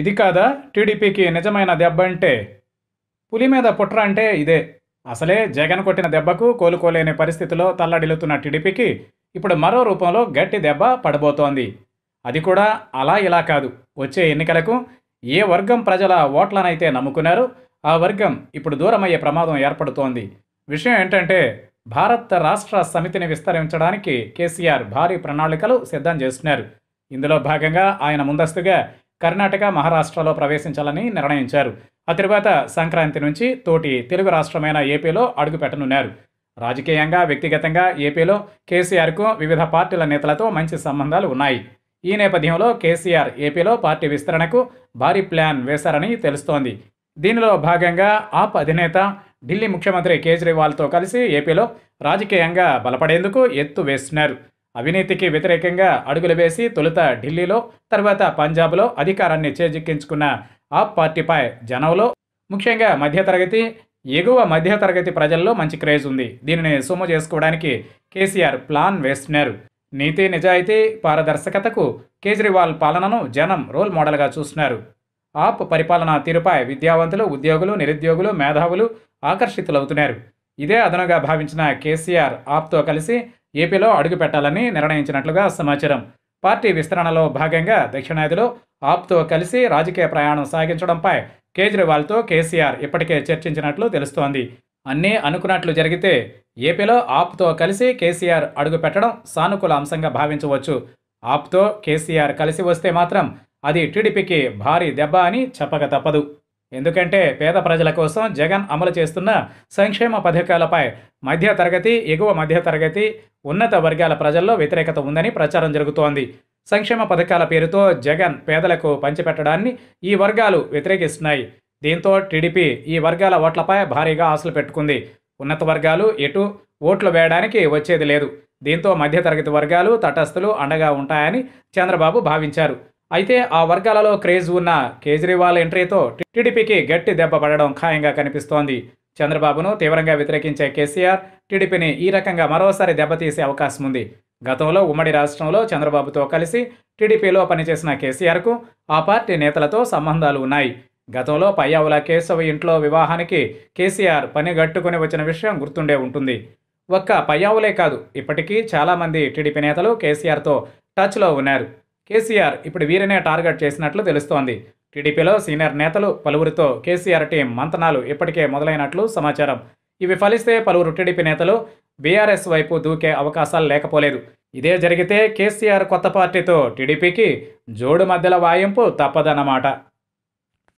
ఇది కాదా టీడీపీకి నిజమైన దెబ్బ అంటే పులి మీద పుట్ర అంటే ఇదే అసలే జగన్ కొట్టిన దెబ్బకు కోలుకోలేని పరిస్థితిలో తల్లడిల్లుతున్న టీడీపీకి ఇప్పుడు మరో రూపంలో గట్టి దెబ్బ పడబోతోంది అది కూడా అలా ఇలా కాదు వచ్చే ఎన్నికలకు ఏ వర్గం ప్రజల ఓట్లనైతే నమ్ముకున్నారో ఆ వర్గం ఇప్పుడు దూరమయ్యే ప్రమాదం ఏర్పడుతోంది విషయం ఏంటంటే భారత రాష్ట్ర సమితిని విస్తరించడానికి కేసీఆర్ భారీ ప్రణాళికలు సిద్ధం చేస్తున్నారు ఇందులో భాగంగా ఆయన ముందస్తుగా కర్ణాటక మహారాష్ట్రలో ప్రవేశించాలని నిర్ణయించారు ఆ తరువాత సంక్రాంతి నుంచి తోటి తెలుగు రాష్ట్రమైన ఏపీలో అడుగుపెట్టనున్నారు రాజకీయంగా వ్యక్తిగతంగా ఏపీలో కేసీఆర్కు వివిధ పార్టీల నేతలతో మంచి సంబంధాలు ఉన్నాయి ఈ నేపథ్యంలో కేసీఆర్ ఏపీలో పార్టీ విస్తరణకు భారీ ప్లాన్ వేశారని తెలుస్తోంది దీనిలో భాగంగా ఆప్ అధినేత ఢిల్లీ ముఖ్యమంత్రి కేజ్రీవాల్తో కలిసి ఏపీలో రాజకీయంగా బలపడేందుకు ఎత్తు వేస్తున్నారు అవినీతికి వ్యతిరేకంగా అడుగులు వేసి తొలుత ఢిల్లీలో తర్వాత పంజాబ్లో అధికారాన్ని చేజిక్కించుకున్న ఆప్ పార్టీపై జనంలో ముఖ్యంగా మధ్యతరగతి ఎగువ మధ్యతరగతి ప్రజల్లో మంచి క్రేజ్ ఉంది దీనిని సొమ్ము చేసుకోవడానికి కేసీఆర్ ప్లాన్ వేస్తున్నారు నీతి నిజాయితీ పారదర్శకతకు కేజ్రీవాల్ పాలనను జనం రోల్ మోడల్గా చూస్తున్నారు ఆప్ పరిపాలనా తీరుపై విద్యావంతులు ఉద్యోగులు నిరుద్యోగులు మేధావులు ఆకర్షితులవుతున్నారు ఇదే అదనంగా భావించిన కేసీఆర్ ఆప్తో కలిసి ఏపీలో అడుగు పెట్టాలని నిర్ణయించినట్లుగా సమాచారం పార్టీ విస్తరణలో భాగంగా దక్షిణాదిలో ఆప్తో కలిసి రాజకీయ ప్రయాణం సాగించడంపై కేజ్రీవాల్తో కేసీఆర్ ఇప్పటికే చర్చించినట్లు తెలుస్తోంది అన్నీ అనుకున్నట్లు జరిగితే ఏపీలో ఆప్తో కలిసి కేసీఆర్ అడుగు పెట్టడం సానుకూల అంశంగా భావించవచ్చు ఆప్తో కేసీఆర్ కలిసి వస్తే మాత్రం అది టీడీపీకి భారీ దెబ్బ అని చెప్పక తప్పదు ఎందుకంటే పేద ప్రజల కోసం జగన్ అమలు చేస్తున్న సంక్షేమ పథకాలపై మధ్యతరగతి ఎగువ మధ్యతరగతి ఉన్నత వర్గాల ప్రజల్లో వ్యతిరేకత ఉందని ప్రచారం జరుగుతోంది సంక్షేమ పథకాల పేరుతో జగన్ పేదలకు పంచిపెట్టడాన్ని ఈ వర్గాలు వ్యతిరేకిస్తున్నాయి దీంతో టీడీపీ ఈ వర్గాల ఓట్లపై భారీగా ఆశలు పెట్టుకుంది ఉన్నత వర్గాలు ఎటు ఓట్లు వేయడానికి వచ్చేది లేదు దీంతో మధ్యతరగతి వర్గాలు తటస్థులు అండగా ఉంటాయని చంద్రబాబు భావించారు అయితే ఆ వర్గాలలో క్రేజ్ ఉన్న కేజ్రీవాల్ ఎంట్రీతో టీడీపీకి గట్టి దెబ్బ పడడం ఖాయంగా కనిపిస్తోంది చంద్రబాబును తీవ్రంగా వ్యతిరేకించే కేసీఆర్ టీడీపీని ఈ రకంగా మరోసారి దెబ్బతీసే అవకాశం ఉంది గతంలో ఉమ్మడి రాష్ట్రంలో చంద్రబాబుతో కలిసి టీడీపీలో పనిచేసిన కేసీఆర్కు ఆ పార్టీ నేతలతో సంబంధాలు ఉన్నాయి గతంలో పయ్యావుల కేశవ ఇంట్లో వివాహానికి కేసీఆర్ పని గట్టుకుని వచ్చిన విషయం గుర్తుండే ఉంటుంది ఒక్క పయ్యావులే కాదు ఇప్పటికీ చాలామంది టీడీపీ నేతలు కేసీఆర్తో టచ్లో ఉన్నారు కేసీఆర్ ఇప్పుడు వీరినే టార్గెట్ చేసినట్లు తెలుస్తోంది టీడీపీలో సీనియర్ నేతలు పలువురితో కేసీఆర్ టీం మంతనాలు ఇప్పటికే మొదలైనట్లు సమాచారం ఇవి ఫలిస్తే పలువురు టీడీపీ నేతలు బీఆర్ఎస్ వైపు దూకే అవకాశాలు లేకపోలేదు ఇదే జరిగితే కేసీఆర్ కొత్త పార్టీతో టీడీపీకి జోడు మధ్యల వాయింపు తప్పదన్నమాట